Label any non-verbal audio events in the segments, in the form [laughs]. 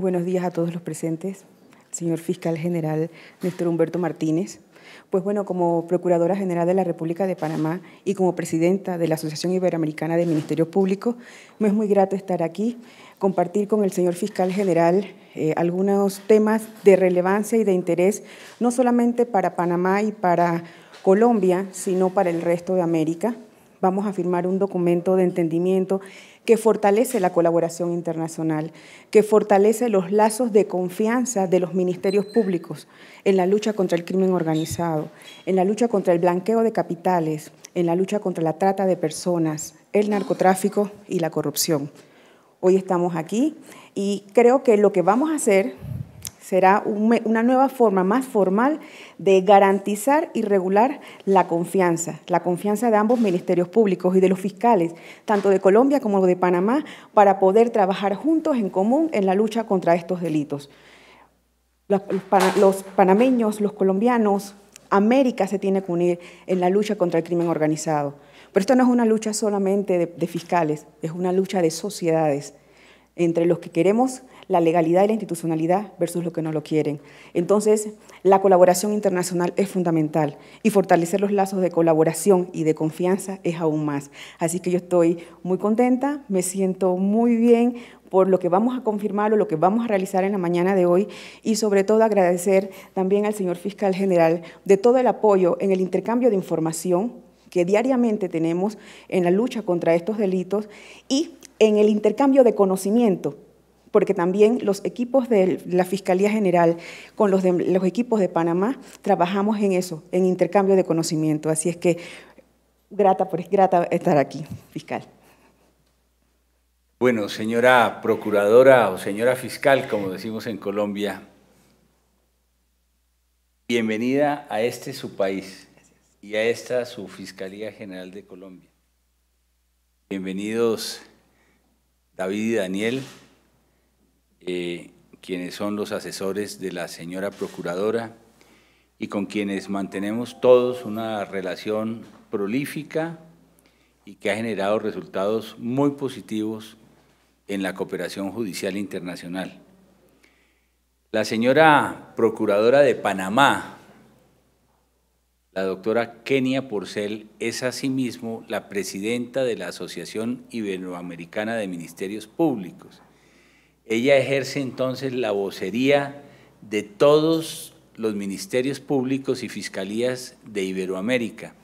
buenos días a todos los presentes, señor fiscal general Néstor Humberto Martínez. Pues bueno, como Procuradora General de la República de Panamá y como presidenta de la Asociación Iberoamericana de Ministerio Público, me es muy grato estar aquí, compartir con el señor fiscal general eh, algunos temas de relevancia y de interés, no solamente para Panamá y para Colombia, sino para el resto de América. Vamos a firmar un documento de entendimiento que fortalece la colaboración internacional, que fortalece los lazos de confianza de los ministerios públicos en la lucha contra el crimen organizado, en la lucha contra el blanqueo de capitales, en la lucha contra la trata de personas, el narcotráfico y la corrupción. Hoy estamos aquí y creo que lo que vamos a hacer será una nueva forma más formal de garantizar y regular la confianza, la confianza de ambos ministerios públicos y de los fiscales, tanto de Colombia como de Panamá, para poder trabajar juntos en común en la lucha contra estos delitos. Los, panameños, los colombianos, América se tiene que unir en la lucha contra el crimen organizado. Pero esto no es una lucha solamente de fiscales, es una lucha de sociedades entre los que queremos la legalidad y la institucionalidad versus lo que no lo quieren. Entonces, la colaboración internacional es fundamental y fortalecer los lazos de colaboración y de confianza es aún más. Así que yo estoy muy contenta, me siento muy bien por lo que vamos a confirmar o lo que vamos a realizar en la mañana de hoy y sobre todo agradecer también al señor fiscal general de todo el apoyo en el intercambio de información que diariamente tenemos en la lucha contra estos delitos y en el intercambio de conocimiento porque también los equipos de la Fiscalía General con los, equipos de Panamá trabajamos en eso, en intercambio de conocimiento. Así es que grata, por, grata estar aquí, fiscal. Bueno, señora procuradora o señora fiscal, como decimos en Colombia, bienvenida a este su país y a esta su Fiscalía General de Colombia. Bienvenidos David y Daniel. Eh, quienes son los asesores de la señora Procuradora y con quienes mantenemos todos una relación prolífica y que ha generado resultados muy positivos en la cooperación judicial internacional. La señora Procuradora de Panamá, la doctora Kenia Porcel es asimismo la presidenta de la Asociación Iberoamericana de Ministerios Públicos. Ella ejerce entonces la vocería de todos los ministerios públicos y fiscalías de Iberoamérica.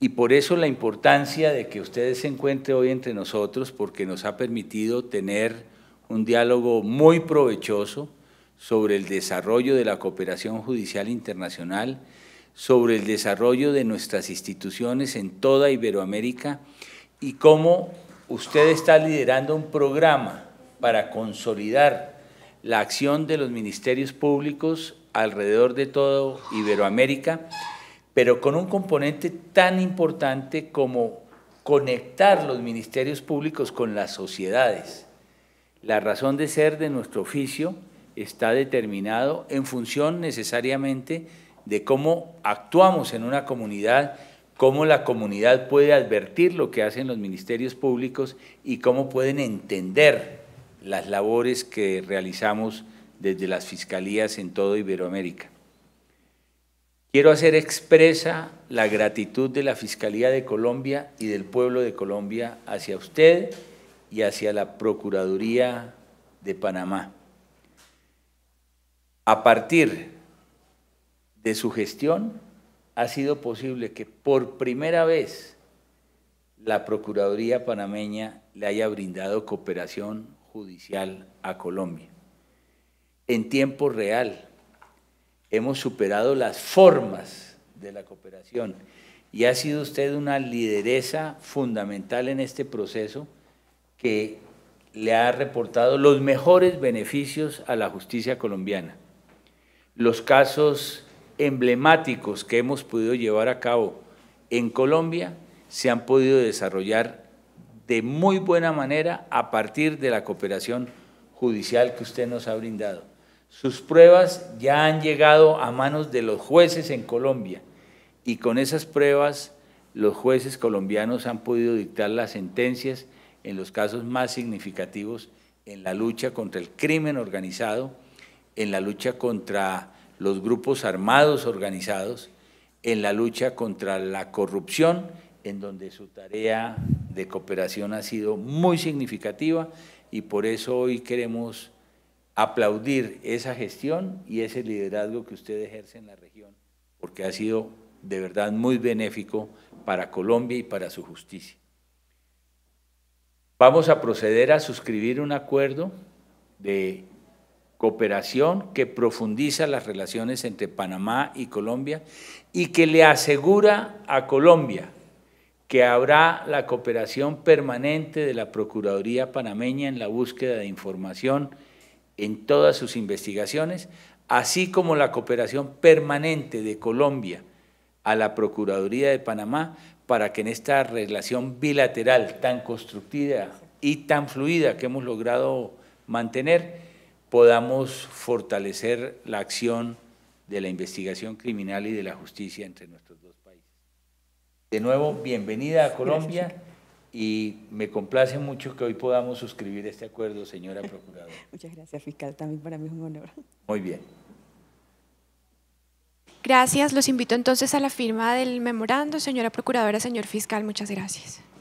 Y por eso la importancia de que ustedes se encuentren hoy entre nosotros, porque nos ha permitido tener un diálogo muy provechoso sobre el desarrollo de la cooperación judicial internacional, sobre el desarrollo de nuestras instituciones en toda Iberoamérica y cómo usted está liderando un programa para consolidar la acción de los ministerios públicos alrededor de todo Iberoamérica, pero con un componente tan importante como conectar los ministerios públicos con las sociedades. La razón de ser de nuestro oficio está determinado en función necesariamente de cómo actuamos en una comunidad, cómo la comunidad puede advertir lo que hacen los ministerios públicos y cómo pueden entender las labores que realizamos desde las fiscalías en todo Iberoamérica. Quiero hacer expresa la gratitud de la Fiscalía de Colombia y del pueblo de Colombia hacia usted y hacia la Procuraduría de Panamá. A partir de su gestión ha sido posible que por primera vez la Procuraduría panameña le haya brindado cooperación judicial a Colombia. En tiempo real hemos superado las formas de la cooperación y ha sido usted una lideresa fundamental en este proceso que le ha reportado los mejores beneficios a la justicia colombiana. Los casos emblemáticos que hemos podido llevar a cabo en Colombia se han podido desarrollar de muy buena manera a partir de la cooperación judicial que usted nos ha brindado. Sus pruebas ya han llegado a manos de los jueces en Colombia y con esas pruebas los jueces colombianos han podido dictar las sentencias en los casos más significativos en la lucha contra el crimen organizado, en la lucha contra los grupos armados organizados, en la lucha contra la corrupción, en donde su tarea de cooperación ha sido muy significativa y por eso hoy queremos aplaudir esa gestión y ese liderazgo que usted ejerce en la región, porque ha sido de verdad muy benéfico para Colombia y para su justicia. Vamos a proceder a suscribir un acuerdo de cooperación que profundiza las relaciones entre Panamá y Colombia y que le asegura a Colombia que habrá la cooperación permanente de la Procuraduría panameña en la búsqueda de información en todas sus investigaciones, así como la cooperación permanente de Colombia a la Procuraduría de Panamá para que en esta relación bilateral tan constructiva y tan fluida que hemos logrado mantener, podamos fortalecer la acción de la investigación criminal y de la justicia entre nuestros dos países. De nuevo, bienvenida a Colombia y me complace mucho que hoy podamos suscribir este acuerdo, señora Procuradora. [laughs] Muchas gracias, fiscal. También para mí es un honor. Muy bien. Gracias. Los invito entonces a la firma del memorando. Señora Procuradora, señor fiscal, muchas gracias.